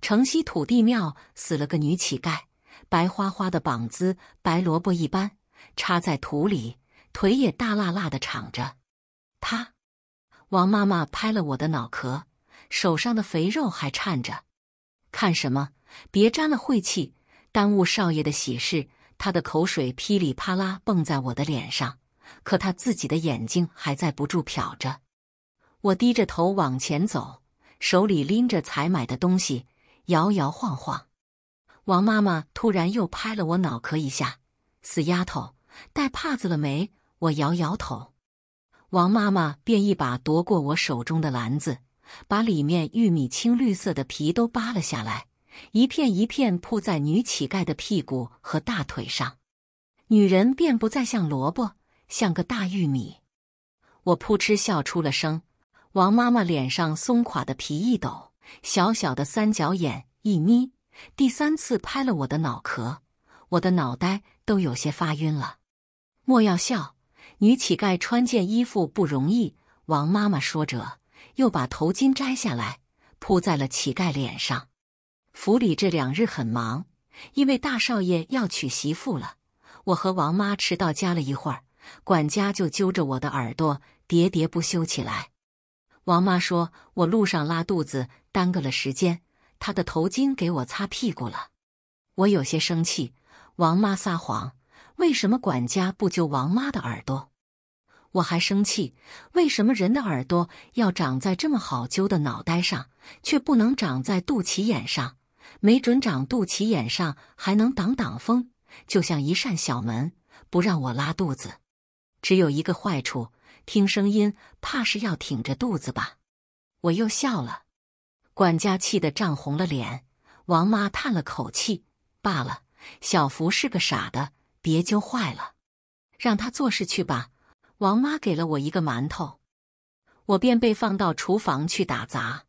城西土地庙死了个女乞丐，白花花的膀子，白萝卜一般插在土里，腿也大辣辣的敞着。他，王妈妈拍了我的脑壳，手上的肥肉还颤着。看什么？别沾了晦气，耽误少爷的喜事。他的口水噼里啪啦蹦在我的脸上，可他自己的眼睛还在不住瞟着。我低着头往前走，手里拎着才买的东西。摇摇晃晃，王妈妈突然又拍了我脑壳一下：“死丫头，带帕子了没？”我摇摇头，王妈妈便一把夺过我手中的篮子，把里面玉米青绿色的皮都扒了下来，一片一片铺在女乞丐的屁股和大腿上，女人便不再像萝卜，像个大玉米。我扑哧笑出了声，王妈妈脸上松垮的皮一抖。小小的三角眼一眯，第三次拍了我的脑壳，我的脑袋都有些发晕了。莫要笑，女乞丐穿件衣服不容易。王妈妈说着，又把头巾摘下来铺在了乞丐脸上。府里这两日很忙，因为大少爷要娶媳妇了。我和王妈迟到家了一会儿，管家就揪着我的耳朵喋喋不休起来。王妈说我路上拉肚子。耽搁了时间，他的头巾给我擦屁股了，我有些生气。王妈撒谎，为什么管家不揪王妈的耳朵？我还生气，为什么人的耳朵要长在这么好揪的脑袋上，却不能长在肚脐眼上？没准长肚脐眼上还能挡挡风，就像一扇小门，不让我拉肚子。只有一个坏处，听声音怕是要挺着肚子吧。我又笑了。管家气得涨红了脸，王妈叹了口气：“罢了，小福是个傻的，别揪坏了，让他做事去吧。”王妈给了我一个馒头，我便被放到厨房去打杂。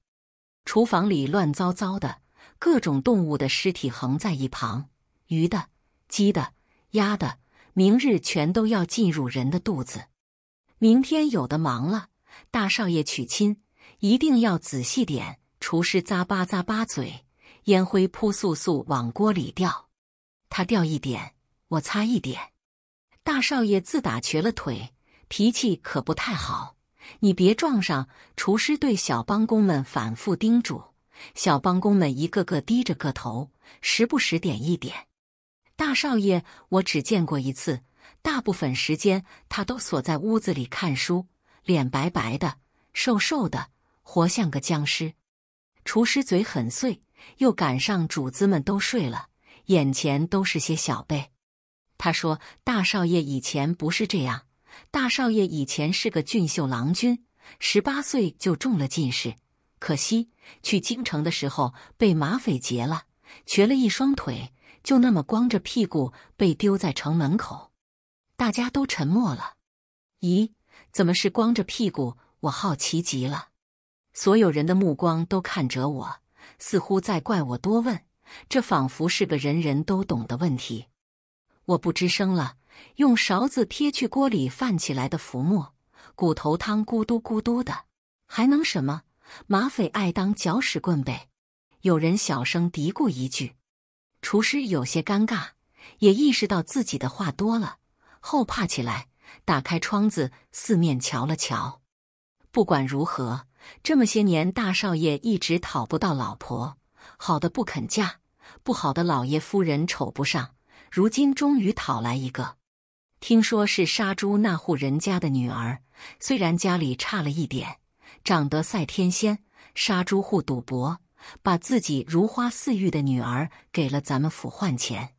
厨房里乱糟糟的，各种动物的尸体横在一旁，鱼的、鸡的、鸭的，明日全都要进入人的肚子。明天有的忙了，大少爷娶亲，一定要仔细点。厨师咂吧咂吧嘴，烟灰扑簌簌往锅里掉。他掉一点，我擦一点。大少爷自打瘸了腿，脾气可不太好。你别撞上。厨师对小帮工们反复叮嘱。小帮工们一个个低着个头，时不时点一点。大少爷我只见过一次，大部分时间他都锁在屋子里看书，脸白白的，瘦瘦的，活像个僵尸。厨师嘴很碎，又赶上主子们都睡了，眼前都是些小辈。他说：“大少爷以前不是这样，大少爷以前是个俊秀郎君，十八岁就中了进士，可惜去京城的时候被马匪劫了，瘸了一双腿，就那么光着屁股被丢在城门口。”大家都沉默了。咦，怎么是光着屁股？我好奇极了。所有人的目光都看着我，似乎在怪我多问。这仿佛是个人人都懂的问题。我不吱声了，用勺子撇去锅里泛起来的浮沫。骨头汤咕嘟咕嘟的，还能什么？马匪爱当搅屎棍呗。有人小声嘀咕一句。厨师有些尴尬，也意识到自己的话多了，后怕起来，打开窗子四面瞧了瞧。不管如何。这么些年，大少爷一直讨不到老婆，好的不肯嫁，不好的老爷夫人瞅不上，如今终于讨来一个。听说是杀猪那户人家的女儿，虽然家里差了一点，长得赛天仙。杀猪户赌博，把自己如花似玉的女儿给了咱们府换钱。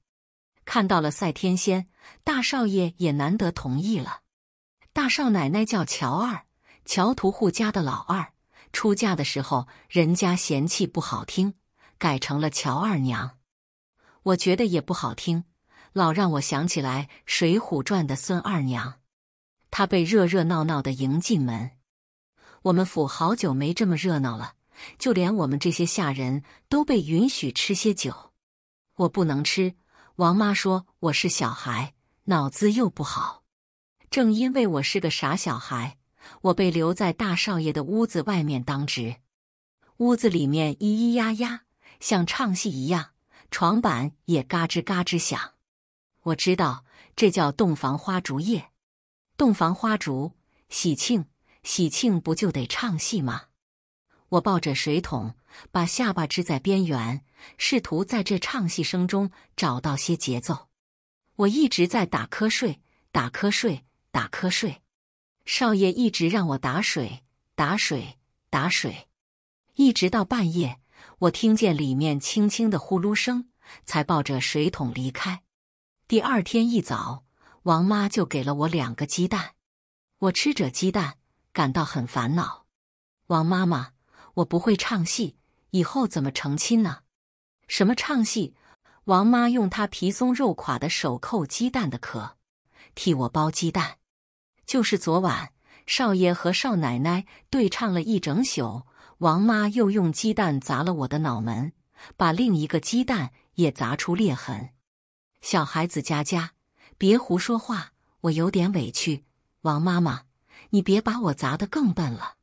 看到了赛天仙，大少爷也难得同意了。大少奶奶叫乔二，乔屠户家的老二。出嫁的时候，人家嫌弃不好听，改成了乔二娘。我觉得也不好听，老让我想起来《水浒传》的孙二娘。她被热热闹闹的迎进门，我们府好久没这么热闹了，就连我们这些下人都被允许吃些酒。我不能吃，王妈说我是小孩，脑子又不好。正因为我是个傻小孩。我被留在大少爷的屋子外面当值，屋子里面咿咿呀呀，像唱戏一样，床板也嘎吱嘎吱响。我知道这叫洞房花烛夜，洞房花烛，喜庆，喜庆不就得唱戏吗？我抱着水桶，把下巴支在边缘，试图在这唱戏声中找到些节奏。我一直在打瞌睡，打瞌睡，打瞌睡。少爷一直让我打水，打水，打水，一直到半夜，我听见里面轻轻的呼噜声，才抱着水桶离开。第二天一早，王妈就给了我两个鸡蛋，我吃着鸡蛋，感到很烦恼。王妈妈，我不会唱戏，以后怎么成亲呢？什么唱戏？王妈用她皮松肉垮的手扣鸡蛋的壳，替我剥鸡蛋。就是昨晚，少爷和少奶奶对唱了一整宿。王妈又用鸡蛋砸了我的脑门，把另一个鸡蛋也砸出裂痕。小孩子家家，别胡说话！我有点委屈。王妈妈，你别把我砸得更笨了。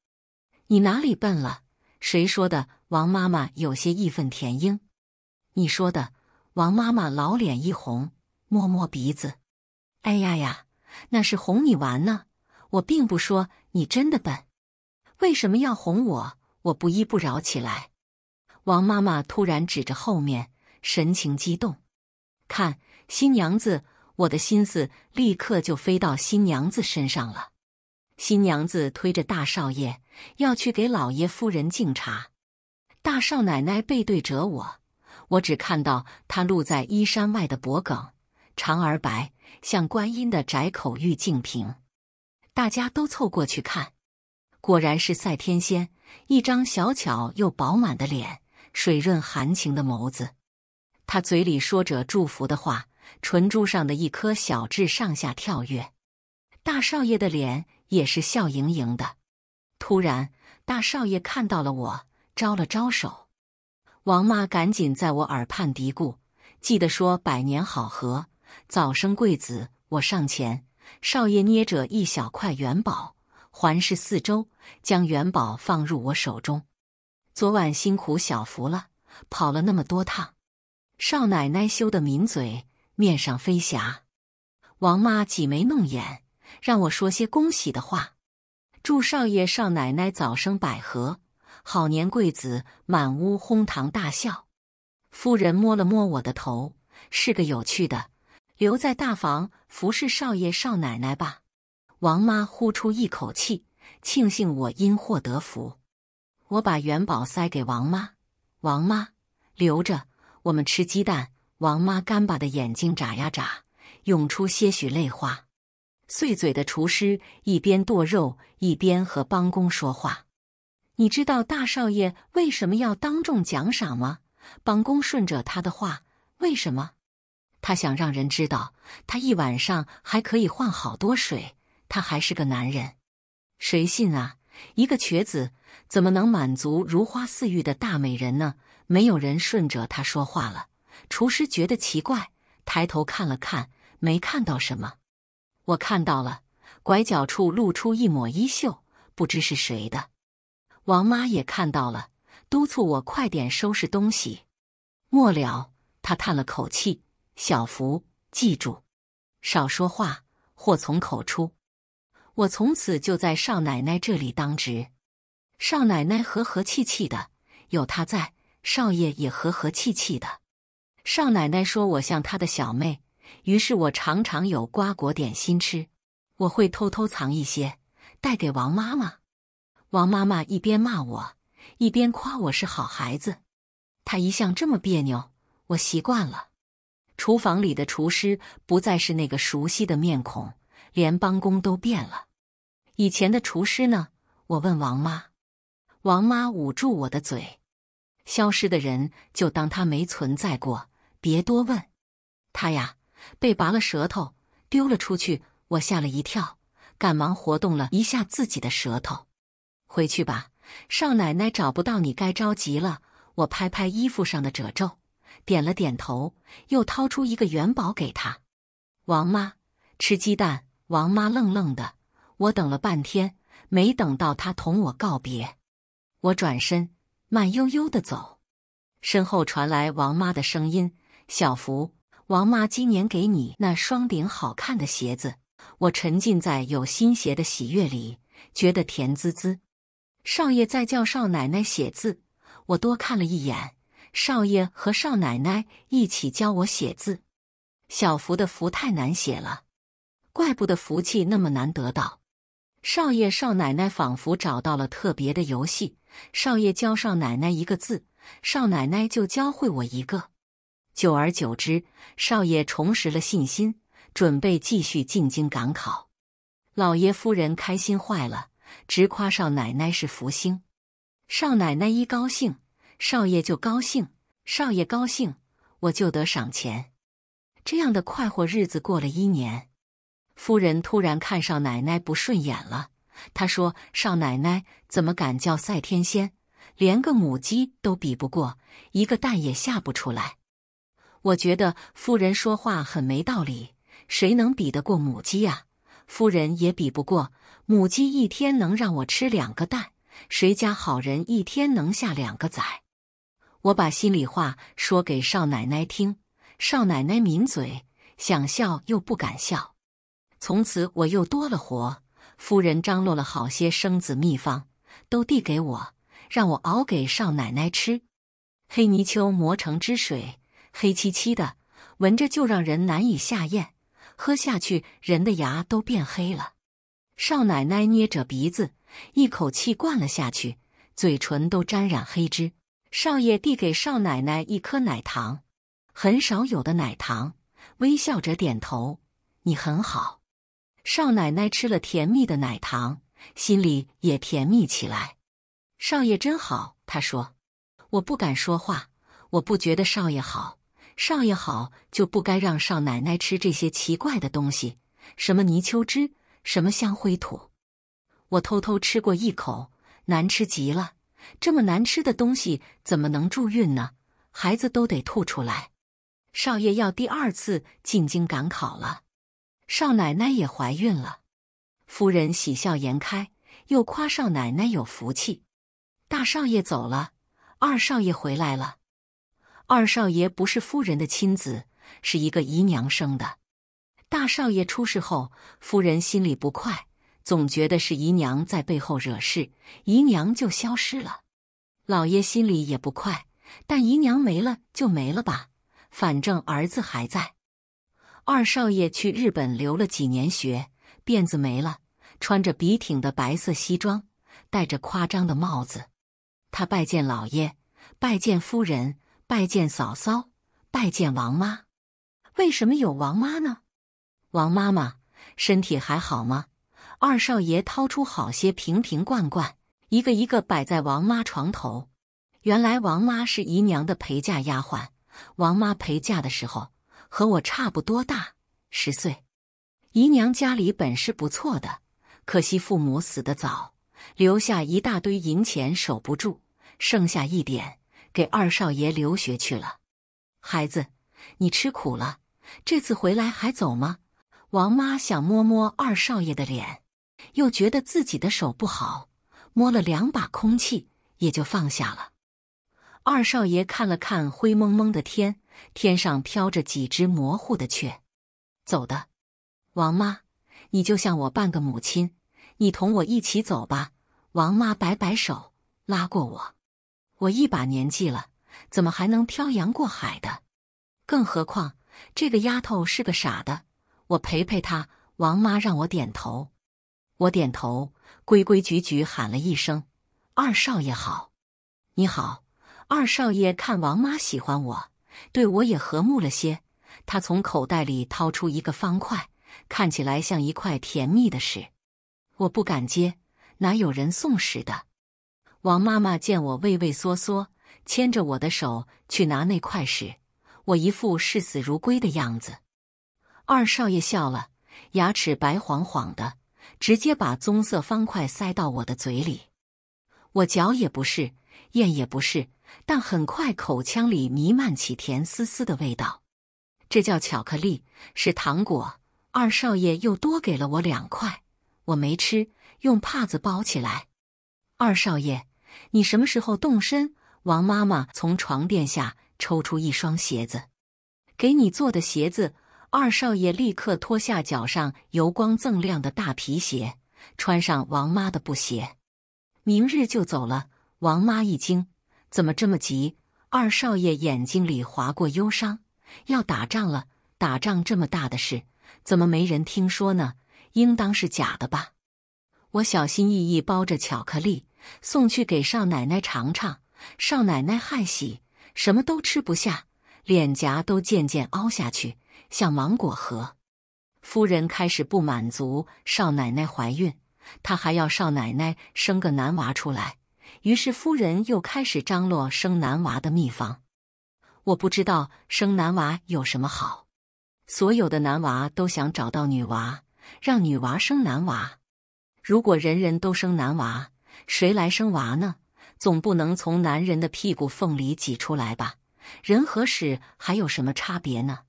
你哪里笨了？谁说的？王妈妈有些义愤填膺。你说的？王妈妈老脸一红，摸摸鼻子，哎呀呀。那是哄你玩呢，我并不说你真的笨。为什么要哄我？我不依不饶起来。王妈妈突然指着后面，神情激动：“看新娘子！”我的心思立刻就飞到新娘子身上了。新娘子推着大少爷要去给老爷夫人敬茶，大少奶奶背对着我，我只看到她露在衣衫外的脖颈，长而白。像观音的窄口玉净瓶，大家都凑过去看，果然是赛天仙，一张小巧又饱满的脸，水润含情的眸子。他嘴里说着祝福的话，唇珠上的一颗小痣上下跳跃。大少爷的脸也是笑盈盈的。突然，大少爷看到了我，招了招手。王妈赶紧在我耳畔嘀咕：“记得说百年好合。”早生贵子！我上前，少爷捏着一小块元宝，环视四周，将元宝放入我手中。昨晚辛苦小福了，跑了那么多趟。少奶奶羞得抿嘴，面上飞霞。王妈挤眉弄眼，让我说些恭喜的话，祝少爷少奶奶早生百合，好年贵子。满屋哄堂大笑。夫人摸了摸我的头，是个有趣的。留在大房服侍少爷少奶奶吧，王妈呼出一口气，庆幸我因祸得福。我把元宝塞给王妈，王妈留着，我们吃鸡蛋。王妈干巴的眼睛眨呀眨，涌出些许泪花。碎嘴的厨师一边剁肉，一边和帮工说话：“你知道大少爷为什么要当众奖赏吗？”帮工顺着他的话：“为什么？”他想让人知道，他一晚上还可以换好多水。他还是个男人，谁信啊？一个瘸子怎么能满足如花似玉的大美人呢？没有人顺着他说话了。厨师觉得奇怪，抬头看了看，没看到什么。我看到了，拐角处露出一抹衣袖，不知是谁的。王妈也看到了，督促我快点收拾东西。末了，他叹了口气。小福，记住，少说话，祸从口出。我从此就在少奶奶这里当值。少奶奶和和气气的，有她在，少爷也和和气气的。少奶奶说我像她的小妹，于是我常常有瓜果点心吃。我会偷偷藏一些，带给王妈妈。王妈妈一边骂我，一边夸我是好孩子。她一向这么别扭，我习惯了。厨房里的厨师不再是那个熟悉的面孔，连帮工都变了。以前的厨师呢？我问王妈。王妈捂住我的嘴：“消失的人就当他没存在过，别多问。”他呀，被拔了舌头，丢了出去。我吓了一跳，赶忙活动了一下自己的舌头。回去吧，少奶奶找不到你，该着急了。我拍拍衣服上的褶皱。点了点头，又掏出一个元宝给他。王妈吃鸡蛋。王妈愣愣的。我等了半天，没等到他同我告别。我转身，慢悠悠的走。身后传来王妈的声音：“小福，王妈今年给你那双顶好看的鞋子。”我沉浸在有新鞋的喜悦里，觉得甜滋滋。少爷在叫少奶奶写字。我多看了一眼。少爷和少奶奶一起教我写字，小福的福太难写了，怪不得福气那么难得到。少爷、少奶奶仿佛找到了特别的游戏，少爷教少奶奶一个字，少奶奶就教会我一个，久而久之，少爷重拾了信心，准备继续进京赶考。老爷夫人开心坏了，直夸少奶奶是福星。少奶奶一高兴。少爷就高兴，少爷高兴，我就得赏钱。这样的快活日子过了一年，夫人突然看少奶奶不顺眼了。她说：“少奶奶怎么敢叫赛天仙？连个母鸡都比不过，一个蛋也下不出来。”我觉得夫人说话很没道理。谁能比得过母鸡呀？夫人也比不过。母鸡一天能让我吃两个蛋，谁家好人一天能下两个崽？我把心里话说给少奶奶听，少奶奶抿嘴，想笑又不敢笑。从此我又多了活，夫人张罗了好些生子秘方，都递给我，让我熬给少奶奶吃。黑泥鳅磨成汁水，黑漆漆的，闻着就让人难以下咽，喝下去人的牙都变黑了。少奶奶捏着鼻子，一口气灌了下去，嘴唇都沾染黑汁。少爷递给少奶奶一颗奶糖，很少有的奶糖。微笑着点头：“你很好。”少奶奶吃了甜蜜的奶糖，心里也甜蜜起来。“少爷真好。”他说，“我不敢说话，我不觉得少爷好。少爷好就不该让少奶奶吃这些奇怪的东西，什么泥鳅汁，什么香灰土。我偷偷吃过一口，难吃极了。”这么难吃的东西怎么能助孕呢？孩子都得吐出来。少爷要第二次进京赶考了，少奶奶也怀孕了。夫人喜笑颜开，又夸少奶奶有福气。大少爷走了，二少爷回来了。二少爷不是夫人的亲子，是一个姨娘生的。大少爷出事后，夫人心里不快。总觉得是姨娘在背后惹事，姨娘就消失了。老爷心里也不快，但姨娘没了就没了吧，反正儿子还在。二少爷去日本留了几年学，辫子没了，穿着笔挺的白色西装，戴着夸张的帽子。他拜见老爷，拜见夫人，拜见嫂嫂，拜见王妈。为什么有王妈呢？王妈妈身体还好吗？二少爷掏出好些瓶瓶罐罐，一个一个摆在王妈床头。原来王妈是姨娘的陪嫁丫鬟。王妈陪嫁的时候和我差不多大，十岁。姨娘家里本是不错的，可惜父母死得早，留下一大堆银钱守不住，剩下一点给二少爷留学去了。孩子，你吃苦了，这次回来还走吗？王妈想摸摸二少爷的脸。又觉得自己的手不好，摸了两把空气，也就放下了。二少爷看了看灰蒙蒙的天，天上飘着几只模糊的雀，走的。王妈，你就像我半个母亲，你同我一起走吧。王妈摆摆手，拉过我，我一把年纪了，怎么还能漂洋过海的？更何况这个丫头是个傻的，我陪陪她。王妈让我点头。我点头，规规矩矩喊了一声：“二少爷好。”“你好，二少爷。”看王妈喜欢我，对我也和睦了些。他从口袋里掏出一个方块，看起来像一块甜蜜的石。我不敢接，哪有人送屎的？王妈妈见我畏畏缩缩，牵着我的手去拿那块屎。我一副视死如归的样子。二少爷笑了，牙齿白晃晃的。直接把棕色方块塞到我的嘴里，我嚼也不是，咽也不是，但很快口腔里弥漫起甜丝丝的味道。这叫巧克力，是糖果。二少爷又多给了我两块，我没吃，用帕子包起来。二少爷，你什么时候动身？王妈妈从床垫下抽出一双鞋子，给你做的鞋子。二少爷立刻脱下脚上油光锃亮的大皮鞋，穿上王妈的布鞋。明日就走了。王妈一惊：“怎么这么急？”二少爷眼睛里划过忧伤：“要打仗了。打仗这么大的事，怎么没人听说呢？应当是假的吧？”我小心翼翼包着巧克力送去给少奶奶尝尝。少奶奶害喜，什么都吃不下，脸颊都渐渐凹下去。像芒果核，夫人开始不满足少奶奶怀孕，她还要少奶奶生个男娃出来。于是夫人又开始张罗生男娃的秘方。我不知道生男娃有什么好，所有的男娃都想找到女娃，让女娃生男娃。如果人人都生男娃，谁来生娃呢？总不能从男人的屁股缝里挤出来吧？人和屎还有什么差别呢？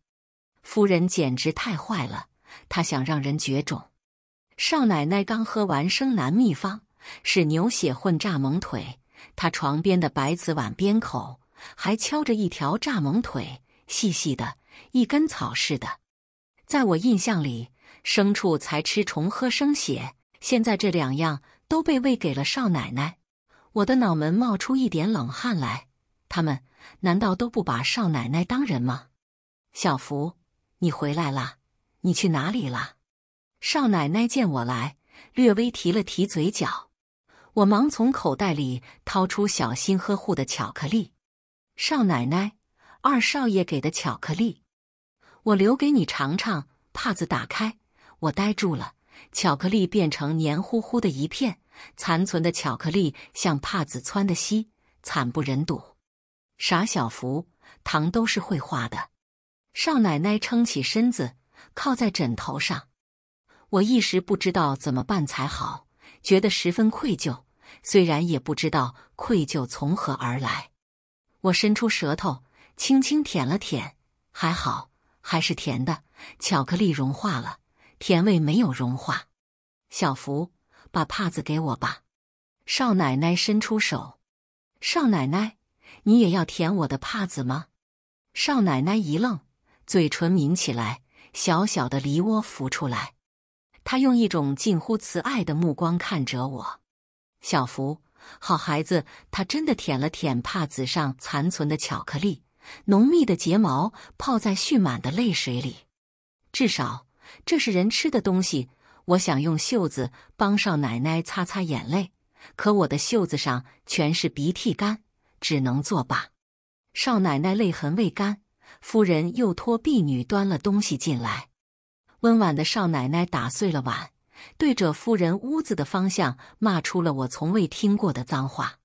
夫人简直太坏了，她想让人绝种。少奶奶刚喝完生南秘方，是牛血混炸蜢腿。她床边的白瓷碗边口还敲着一条炸蜢腿，细细的，一根草似的。在我印象里，牲畜才吃虫喝生血，现在这两样都被喂给了少奶奶。我的脑门冒出一点冷汗来。他们难道都不把少奶奶当人吗？小福。你回来了，你去哪里了？少奶奶见我来，略微提了提嘴角。我忙从口袋里掏出小心呵护的巧克力。少奶奶，二少爷给的巧克力，我留给你尝尝。帕子打开，我呆住了，巧克力变成黏糊糊的一片，残存的巧克力像帕子窜的稀，惨不忍睹。傻小福，糖都是会化的。少奶奶撑起身子，靠在枕头上。我一时不知道怎么办才好，觉得十分愧疚，虽然也不知道愧疚从何而来。我伸出舌头，轻轻舔了舔，还好，还是甜的。巧克力融化了，甜味没有融化。小福，把帕子给我吧。少奶奶伸出手。少奶奶，你也要舔我的帕子吗？少奶奶一愣。嘴唇抿起来，小小的梨窝浮出来。他用一种近乎慈爱的目光看着我，小福，好孩子。他真的舔了舔帕子上残存的巧克力，浓密的睫毛泡在蓄满的泪水里。至少这是人吃的东西。我想用袖子帮少奶奶擦擦眼泪，可我的袖子上全是鼻涕干，只能作罢。少奶奶泪痕未干。夫人又托婢女端了东西进来，温婉的少奶奶打碎了碗，对着夫人屋子的方向骂出了我从未听过的脏话。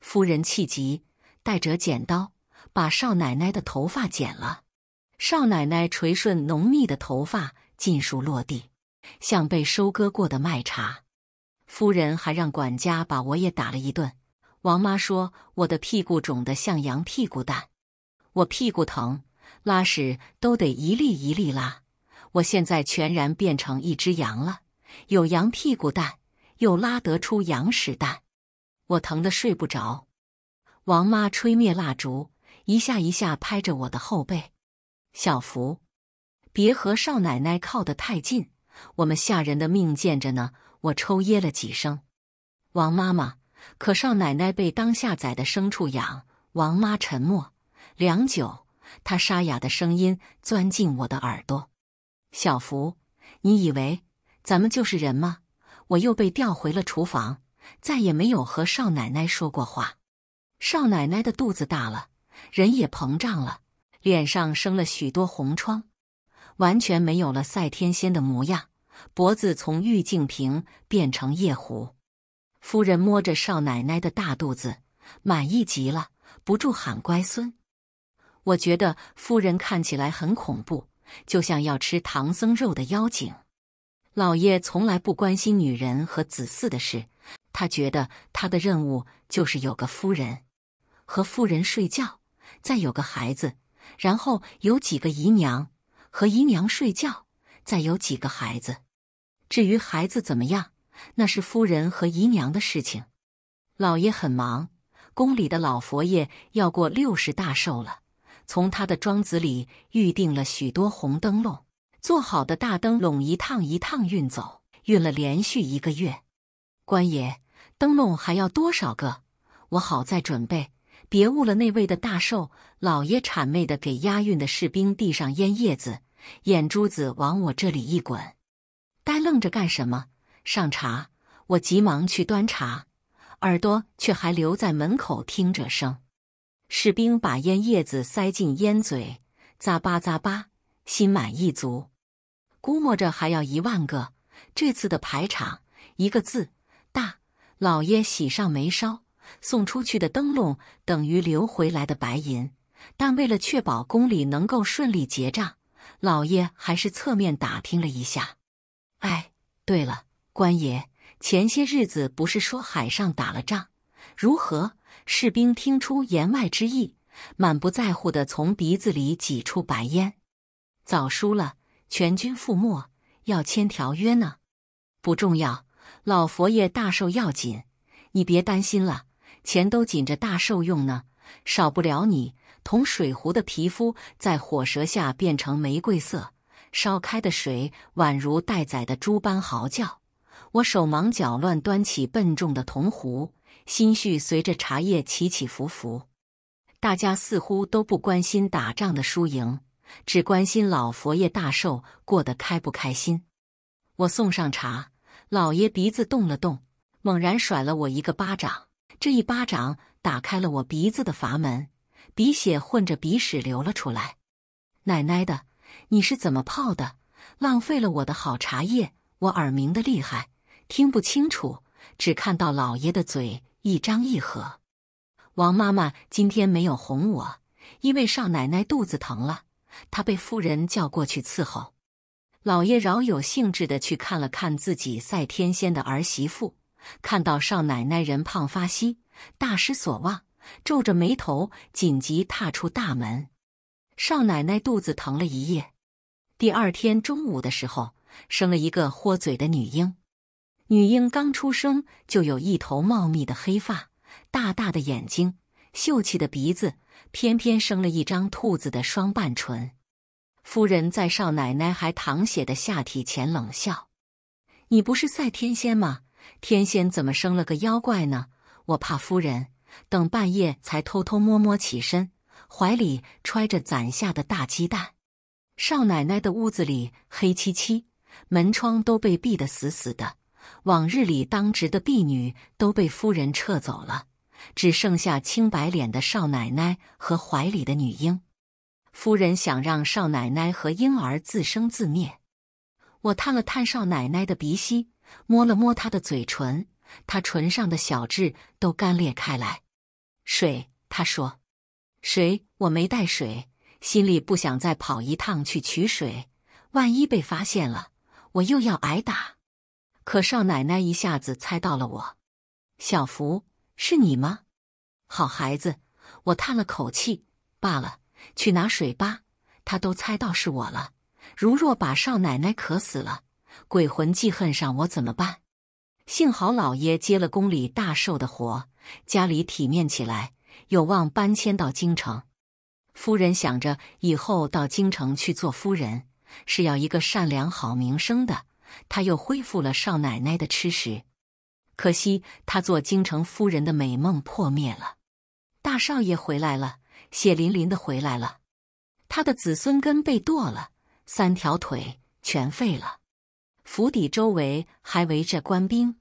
夫人气急，带着剪刀把少奶奶的头发剪了，少奶奶垂顺浓密的头发尽数落地，像被收割过的麦茬。夫人还让管家把我也打了一顿。王妈说我的屁股肿得像羊屁股蛋。我屁股疼，拉屎都得一粒一粒拉。我现在全然变成一只羊了，有羊屁股蛋，又拉得出羊屎蛋。我疼得睡不着。王妈吹灭蜡烛，一下一下拍着我的后背：“小福，别和少奶奶靠得太近，我们下人的命贱着呢。”我抽噎了几声。王妈妈，可少奶奶被当下宰的牲畜养。王妈沉默。良久，他沙哑的声音钻进我的耳朵：“小福，你以为咱们就是人吗？”我又被调回了厨房，再也没有和少奶奶说过话。少奶奶的肚子大了，人也膨胀了，脸上生了许多红疮，完全没有了赛天仙的模样。脖子从玉净瓶变成夜壶。夫人摸着少奶奶的大肚子，满意极了，不住喊：“乖孙！”我觉得夫人看起来很恐怖，就像要吃唐僧肉的妖精。老爷从来不关心女人和子嗣的事，他觉得他的任务就是有个夫人，和夫人睡觉，再有个孩子，然后有几个姨娘，和姨娘睡觉，再有几个孩子。至于孩子怎么样，那是夫人和姨娘的事情。老爷很忙，宫里的老佛爷要过六十大寿了。从他的庄子里预定了许多红灯笼，做好的大灯笼一趟一趟运走，运了连续一个月。官爷，灯笼还要多少个？我好再准备，别误了那位的大寿。老爷谄媚的给押运的士兵递上烟叶子，眼珠子往我这里一滚，呆愣着干什么？上茶！我急忙去端茶，耳朵却还留在门口听着声。士兵把烟叶子塞进烟嘴，咂巴咂巴，心满意足。估摸着还要一万个。这次的排场，一个字大。老爷喜上眉梢，送出去的灯笼等于留回来的白银。但为了确保宫里能够顺利结账，老爷还是侧面打听了一下。哎，对了，官爷，前些日子不是说海上打了仗，如何？士兵听出言外之意，满不在乎地从鼻子里挤出白烟。早输了，全军覆没，要签条约呢，不重要，老佛爷大寿要紧，你别担心了，钱都紧着大寿用呢，少不了你。铜水壶的皮肤在火舌下变成玫瑰色，烧开的水宛如待宰的猪般嚎叫。我手忙脚乱端起笨重的铜壶。心绪随着茶叶起起伏伏，大家似乎都不关心打仗的输赢，只关心老佛爷大寿过得开不开心。我送上茶，老爷鼻子动了动，猛然甩了我一个巴掌。这一巴掌打开了我鼻子的阀门，鼻血混着鼻屎流了出来。奶奶的，你是怎么泡的？浪费了我的好茶叶！我耳鸣的厉害，听不清楚，只看到老爷的嘴。一张一合，王妈妈今天没有哄我，因为少奶奶肚子疼了，她被夫人叫过去伺候。老爷饶有兴致的去看了看自己赛天仙的儿媳妇，看到少奶奶人胖发稀，大失所望，皱着眉头，紧急踏出大门。少奶奶肚子疼了一夜，第二天中午的时候，生了一个豁嘴的女婴。女婴刚出生就有一头茂密的黑发，大大的眼睛，秀气的鼻子，偏偏生了一张兔子的双瓣唇。夫人在少奶奶还淌血的下体前冷笑：“你不是赛天仙吗？天仙怎么生了个妖怪呢？”我怕夫人，等半夜才偷偷摸摸起身，怀里揣着攒下的大鸡蛋。少奶奶的屋子里黑漆漆，门窗都被闭得死死的。往日里当值的婢女都被夫人撤走了，只剩下清白脸的少奶奶和怀里的女婴。夫人想让少奶奶和婴儿自生自灭。我探了探少奶奶的鼻息，摸了摸她的嘴唇，她唇上的小痣都干裂开来。水，她说：“水，我没带水，心里不想再跑一趟去取水，万一被发现了，我又要挨打。”可少奶奶一下子猜到了我，小福是你吗？好孩子，我叹了口气，罢了，去拿水吧。他都猜到是我了，如若把少奶奶渴死了，鬼魂记恨上我怎么办？幸好老爷接了宫里大寿的活，家里体面起来，有望搬迁到京城。夫人想着以后到京城去做夫人，是要一个善良好名声的。他又恢复了少奶奶的吃食，可惜他做京城夫人的美梦破灭了。大少爷回来了，血淋淋的回来了，他的子孙根被剁了，三条腿全废了。府邸周围还围着官兵，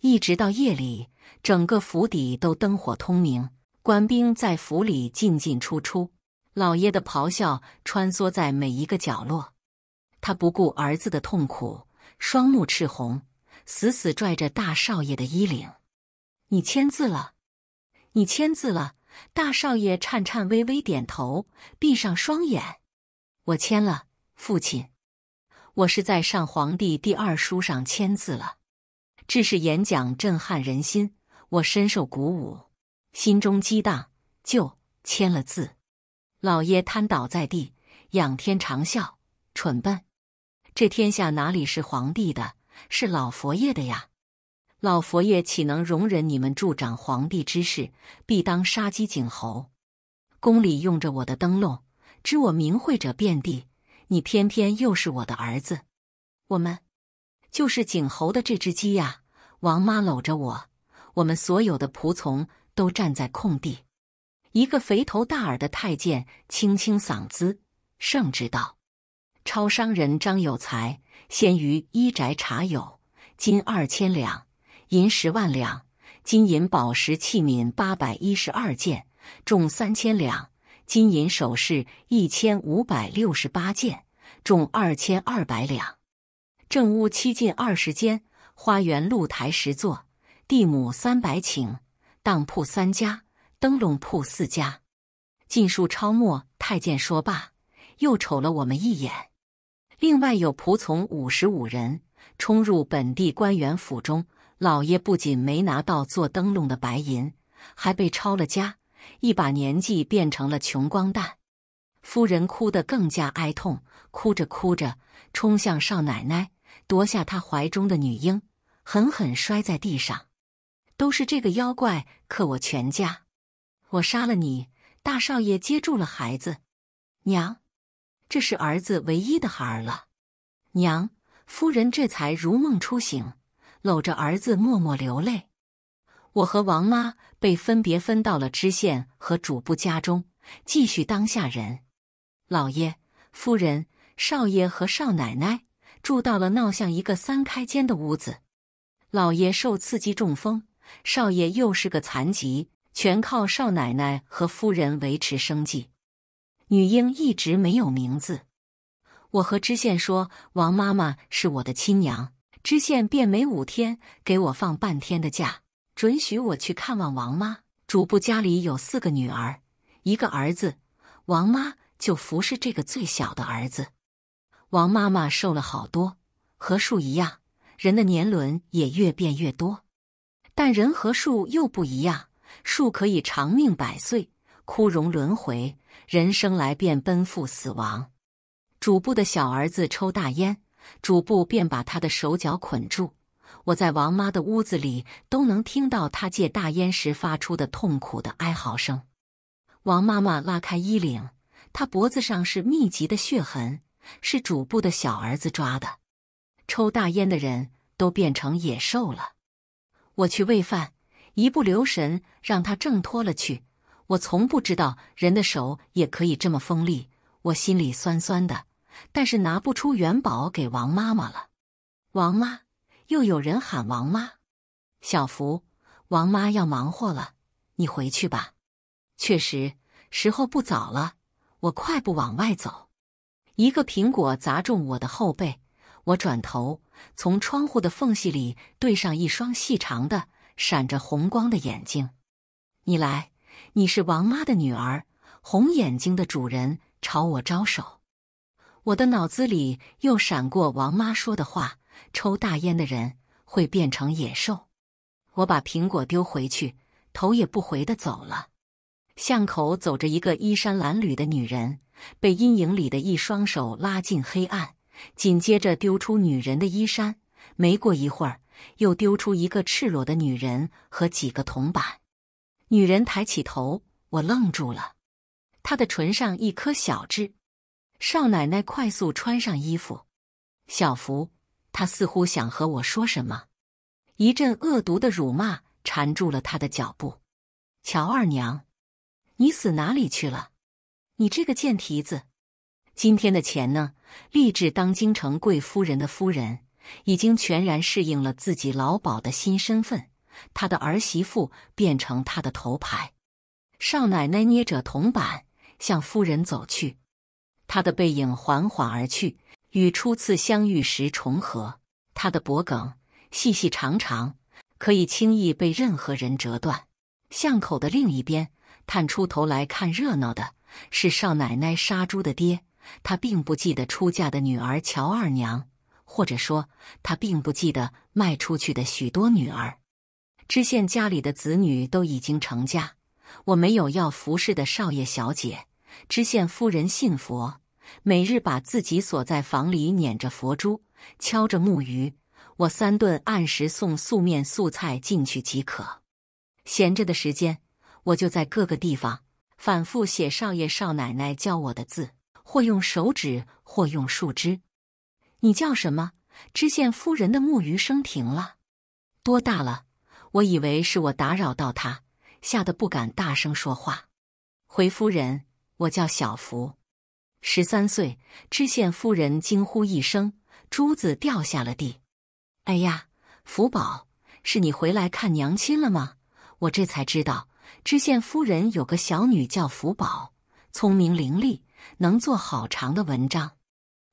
一直到夜里，整个府邸都灯火通明，官兵在府里进进出出，老爷的咆哮穿梭在每一个角落。他不顾儿子的痛苦。双目赤红，死死拽着大少爷的衣领：“你签字了，你签字了！”大少爷颤颤巍巍点头，闭上双眼：“我签了，父亲，我是在上皇帝第二书上签字了。”志士演讲震撼人心，我深受鼓舞，心中激荡，就签了字。老爷瘫倒在地，仰天长啸：“蠢笨！”这天下哪里是皇帝的，是老佛爷的呀？老佛爷岂能容忍你们助长皇帝之势？必当杀鸡儆猴。宫里用着我的灯笼，知我名讳者遍地。你偏偏又是我的儿子，我们就是景侯的这只鸡呀！王妈搂着我，我们所有的仆从都站在空地。一个肥头大耳的太监清清嗓子，圣旨道。超商人张有才，先于一宅查有金二千两，银十万两，金银宝石器皿八百一十二件，重三千两；金银首饰一千五百六十八件，重二千二百两。正屋七进二十间，花园露台十座，地亩三百顷，当铺三家，灯笼铺四家，尽数超没。太监说罢，又瞅了我们一眼。另外有仆从五十五人冲入本地官员府中，老爷不仅没拿到做灯笼的白银，还被抄了家，一把年纪变成了穷光蛋。夫人哭得更加哀痛，哭着哭着冲向少奶奶，夺下她怀中的女婴，狠狠摔在地上。都是这个妖怪克我全家，我杀了你！大少爷接住了孩子，娘。这是儿子唯一的孩儿了，娘夫人这才如梦初醒，搂着儿子默默流泪。我和王妈被分别分到了知县和主簿家中，继续当下人。老爷、夫人、少爷和少奶奶住到了闹像一个三开间的屋子。老爷受刺激中风，少爷又是个残疾，全靠少奶奶和夫人维持生计。女婴一直没有名字，我和知县说王妈妈是我的亲娘，知县便每五天给我放半天的假，准许我去看望王妈。主簿家里有四个女儿，一个儿子，王妈就服侍这个最小的儿子。王妈妈瘦了好多，和树一样，人的年轮也越变越多，但人和树又不一样，树可以长命百岁，枯荣轮回。人生来便奔赴死亡。主簿的小儿子抽大烟，主簿便把他的手脚捆住。我在王妈的屋子里都能听到他借大烟时发出的痛苦的哀嚎声。王妈妈拉开衣领，她脖子上是密集的血痕，是主簿的小儿子抓的。抽大烟的人都变成野兽了。我去喂饭，一不留神让他挣脱了去。我从不知道人的手也可以这么锋利，我心里酸酸的，但是拿不出元宝给王妈妈了。王妈，又有人喊王妈。小福，王妈要忙活了，你回去吧。确实，时候不早了，我快步往外走。一个苹果砸中我的后背，我转头，从窗户的缝隙里对上一双细长的、闪着红光的眼睛。你来。你是王妈的女儿，红眼睛的主人朝我招手。我的脑子里又闪过王妈说的话：“抽大烟的人会变成野兽。”我把苹果丢回去，头也不回的走了。巷口走着一个衣衫褴褛的女人，被阴影里的一双手拉进黑暗。紧接着丢出女人的衣衫，没过一会儿又丢出一个赤裸的女人和几个铜板。女人抬起头，我愣住了。她的唇上一颗小痣。少奶奶快速穿上衣服。小福，她似乎想和我说什么。一阵恶毒的辱骂缠住了她的脚步。乔二娘，你死哪里去了？你这个贱蹄子！今天的钱呢？立志当京城贵夫人的夫人，已经全然适应了自己老鸨的新身份。他的儿媳妇变成他的头牌。少奶奶捏着铜板向夫人走去，她的背影缓缓而去，与初次相遇时重合。她的脖梗细细长长，可以轻易被任何人折断。巷口的另一边探出头来看热闹的是少奶奶杀猪的爹，他并不记得出嫁的女儿乔二娘，或者说他并不记得卖出去的许多女儿。知县家里的子女都已经成家，我没有要服侍的少爷小姐。知县夫人信佛，每日把自己锁在房里，捻着佛珠，敲着木鱼。我三顿按时送素面素菜进去即可。闲着的时间，我就在各个地方反复写少爷少奶奶教我的字，或用手指，或用树枝。你叫什么？知县夫人的木鱼声停了，多大了？我以为是我打扰到他，吓得不敢大声说话。回夫人，我叫小福，十三岁。知县夫人惊呼一声，珠子掉下了地。哎呀，福宝，是你回来看娘亲了吗？我这才知道，知县夫人有个小女叫福宝，聪明伶俐，能做好长的文章。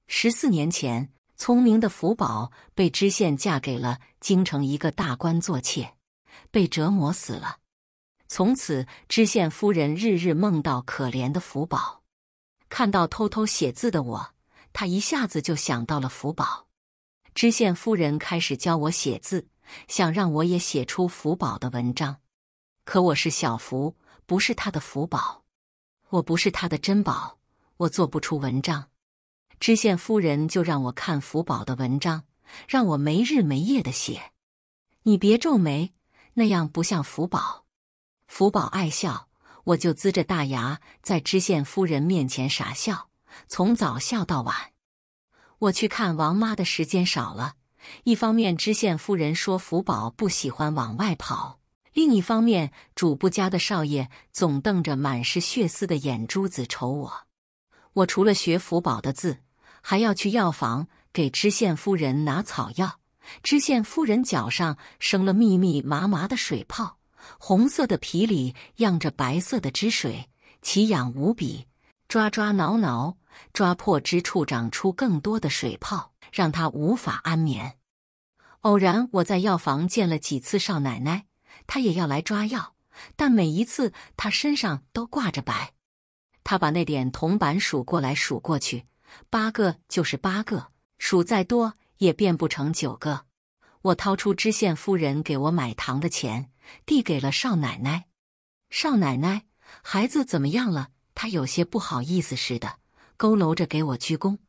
十四年前，聪明的福宝被知县嫁给了京城一个大官做妾。被折磨死了。从此，知县夫人日日梦到可怜的福宝，看到偷偷写字的我，她一下子就想到了福宝。知县夫人开始教我写字，想让我也写出福宝的文章。可我是小福，不是他的福宝，我不是他的珍宝，我做不出文章。知县夫人就让我看福宝的文章，让我没日没夜的写。你别皱眉。那样不像福宝，福宝爱笑，我就龇着大牙在知县夫人面前傻笑，从早笑到晚。我去看王妈的时间少了，一方面知县夫人说福宝不喜欢往外跑，另一方面主簿家的少爷总瞪着满是血丝的眼珠子瞅我。我除了学福宝的字，还要去药房给知县夫人拿草药。知县夫人脚上生了密密麻麻的水泡，红色的皮里漾着白色的汁水，奇痒无比，抓抓挠挠，抓破之处长出更多的水泡，让她无法安眠。偶然我在药房见了几次少奶奶，她也要来抓药，但每一次她身上都挂着白。她把那点铜板数过来数过去，八个就是八个，数再多。也变不成九个。我掏出知县夫人给我买糖的钱，递给了少奶奶。少奶奶，孩子怎么样了？她有些不好意思似的，佝偻着给我鞠躬。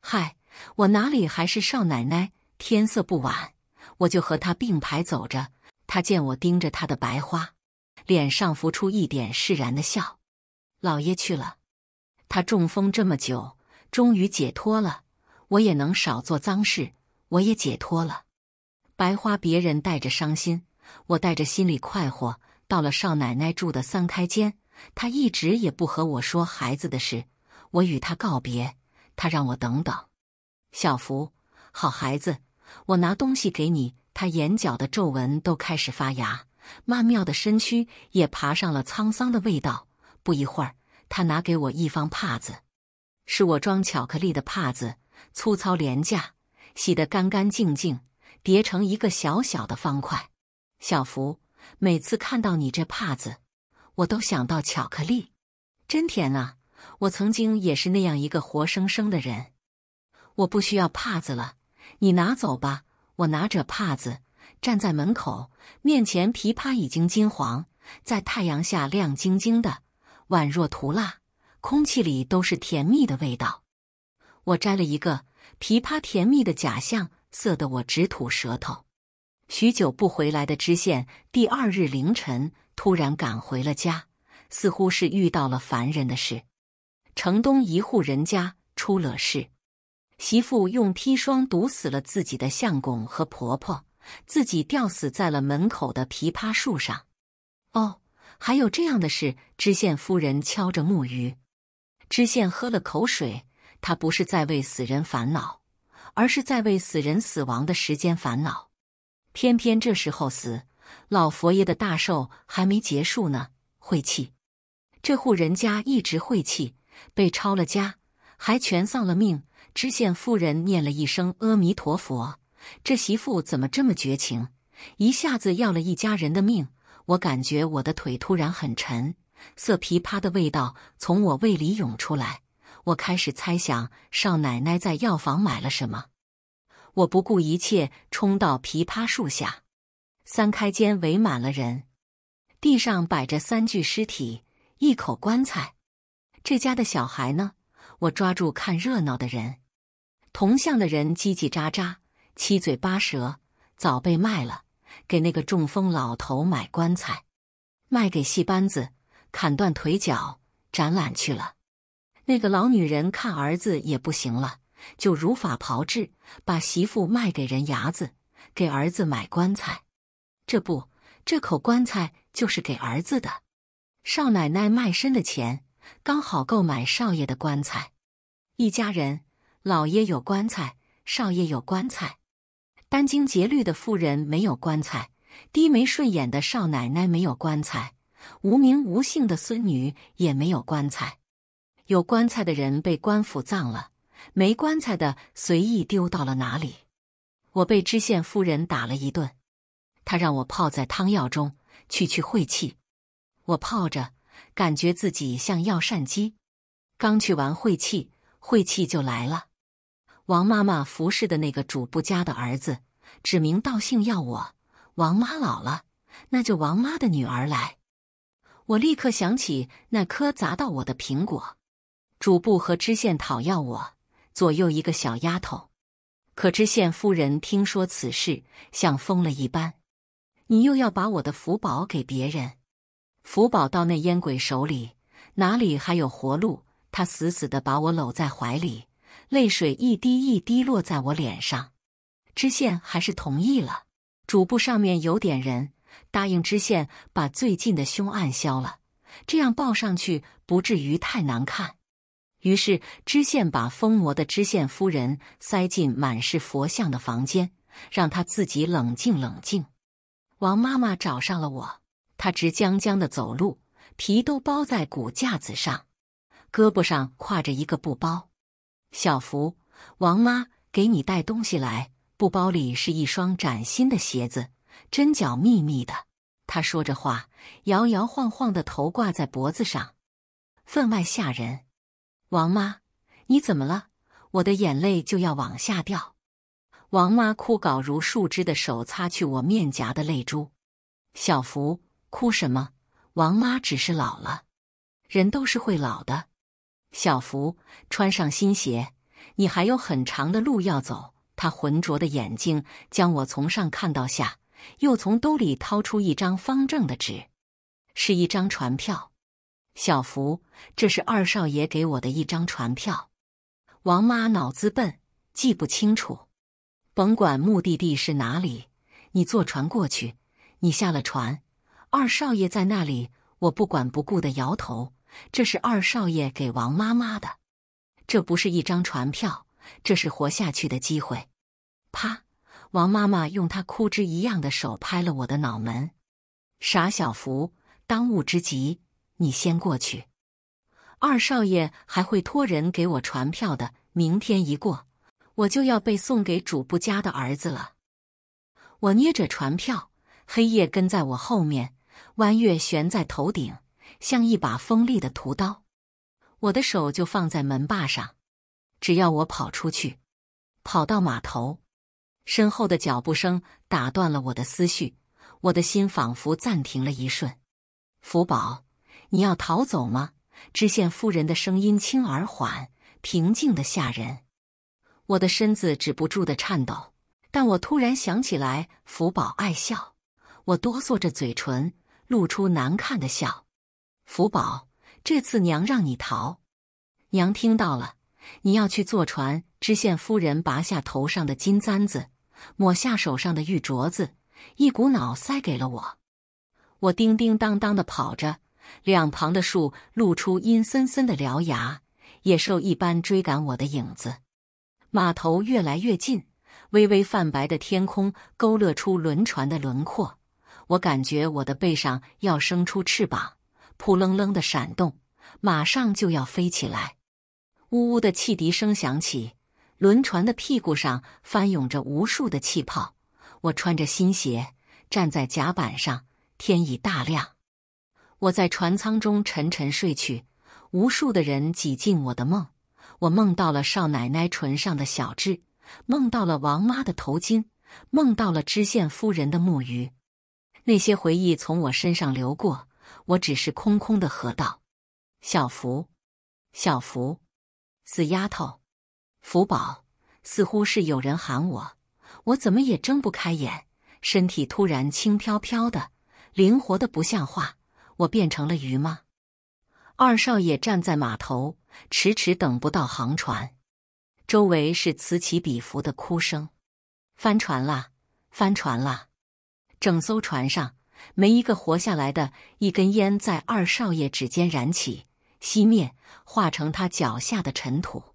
嗨，我哪里还是少奶奶？天色不晚，我就和她并排走着。她见我盯着她的白花，脸上浮出一点释然的笑。老爷去了，他中风这么久，终于解脱了。我也能少做脏事，我也解脱了，白花别人带着伤心，我带着心里快活。到了少奶奶住的三开间，她一直也不和我说孩子的事。我与她告别，她让我等等。小福，好孩子，我拿东西给你。她眼角的皱纹都开始发芽，曼妙的身躯也爬上了沧桑的味道。不一会儿，她拿给我一方帕子，是我装巧克力的帕子。粗糙廉价，洗得干干净净，叠成一个小小的方块。小福，每次看到你这帕子，我都想到巧克力，真甜啊！我曾经也是那样一个活生生的人。我不需要帕子了，你拿走吧。我拿着帕子站在门口，面前枇杷已经金黄，在太阳下亮晶晶的，宛若涂蜡，空气里都是甜蜜的味道。我摘了一个枇杷，甜蜜的假象，涩得我直吐舌头。许久不回来的知县，第二日凌晨突然赶回了家，似乎是遇到了烦人的事。城东一户人家出了事，媳妇用砒霜毒死了自己的相公和婆婆，自己吊死在了门口的枇杷树上。哦，还有这样的事？知县夫人敲着木鱼，知县喝了口水。他不是在为死人烦恼，而是在为死人死亡的时间烦恼。偏偏这时候死，老佛爷的大寿还没结束呢，晦气！这户人家一直晦气，被抄了家，还全丧了命。知县夫人念了一声阿弥陀佛，这媳妇怎么这么绝情，一下子要了一家人的命？我感觉我的腿突然很沉，色琵琶的味道从我胃里涌出来。我开始猜想少奶奶在药房买了什么，我不顾一切冲到枇杷树下，三开间围满了人，地上摆着三具尸体，一口棺材。这家的小孩呢？我抓住看热闹的人，同巷的人叽叽喳喳，七嘴八舌，早被卖了，给那个中风老头买棺材，卖给戏班子，砍断腿脚展览去了。那个老女人看儿子也不行了，就如法炮制，把媳妇卖给人牙子，给儿子买棺材。这不，这口棺材就是给儿子的。少奶奶卖身的钱刚好够买少爷的棺材。一家人，老爷有棺材，少爷有棺材，殚精竭虑的妇人没有棺材，低眉顺眼的少奶奶没有棺材，无名无姓的孙女也没有棺材。有棺材的人被官府葬了，没棺材的随意丢到了哪里。我被知县夫人打了一顿，她让我泡在汤药中去去晦气。我泡着，感觉自己像药膳鸡。刚去完晦气，晦气就来了。王妈妈服侍的那个主不家的儿子指名道姓要我。王妈老了，那就王妈的女儿来。我立刻想起那颗砸到我的苹果。主簿和知县讨要我，左右一个小丫头，可知县夫人听说此事，像疯了一般。你又要把我的福宝给别人，福宝到那烟鬼手里，哪里还有活路？他死死的把我搂在怀里，泪水一滴一滴落在我脸上。知县还是同意了，主簿上面有点人，答应知县把最近的凶案消了，这样报上去不至于太难看。于是知县把疯魔的知县夫人塞进满是佛像的房间，让她自己冷静冷静。王妈妈找上了我，她直僵僵的走路，皮都包在骨架子上，胳膊上挎着一个布包。小福，王妈给你带东西来，布包里是一双崭新的鞋子，针脚密密的。她说着话，摇摇晃晃的头挂在脖子上，分外吓人。王妈，你怎么了？我的眼泪就要往下掉。王妈枯槁如树枝的手擦去我面颊的泪珠。小福，哭什么？王妈只是老了，人都是会老的。小福，穿上新鞋，你还有很长的路要走。他浑浊的眼睛将我从上看到下，又从兜里掏出一张方正的纸，是一张船票。小福，这是二少爷给我的一张船票。王妈脑子笨，记不清楚，甭管目的地是哪里，你坐船过去。你下了船，二少爷在那里。我不管不顾的摇头。这是二少爷给王妈妈的，这不是一张船票，这是活下去的机会。啪！王妈妈用她枯枝一样的手拍了我的脑门。傻小福，当务之急。你先过去，二少爷还会托人给我传票的。明天一过，我就要被送给主簿家的儿子了。我捏着传票，黑夜跟在我后面，弯月悬在头顶，像一把锋利的屠刀。我的手就放在门把上，只要我跑出去，跑到码头，身后的脚步声打断了我的思绪，我的心仿佛暂停了一瞬。福宝。你要逃走吗？知县夫人的声音轻而缓，平静的吓人。我的身子止不住的颤抖，但我突然想起来，福宝爱笑。我哆嗦着嘴唇，露出难看的笑。福宝，这次娘让你逃。娘听到了，你要去坐船。知县夫人拔下头上的金簪子，抹下手上的玉镯子，一股脑塞给了我。我叮叮当当的跑着。两旁的树露出阴森森的獠牙，野兽一般追赶我的影子。码头越来越近，微微泛白的天空勾勒出轮船的轮廓。我感觉我的背上要生出翅膀，扑棱棱的闪动，马上就要飞起来。呜呜的汽笛声响起，轮船的屁股上翻涌着无数的气泡。我穿着新鞋站在甲板上，天已大亮。我在船舱中沉沉睡去，无数的人挤进我的梦。我梦到了少奶奶唇上的小痣，梦到了王妈的头巾，梦到了知县夫人的木鱼。那些回忆从我身上流过，我只是空空的河道。小福，小福，死丫头，福宝，似乎是有人喊我，我怎么也睁不开眼，身体突然轻飘飘的，灵活的不像话。我变成了鱼吗？二少爷站在码头，迟迟等不到航船。周围是此起彼伏的哭声：“翻船啦！翻船啦！”整艘船上没一个活下来的。一根烟在二少爷指尖燃起，熄灭，化成他脚下的尘土。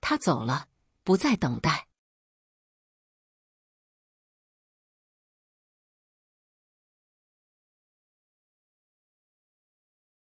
他走了，不再等待。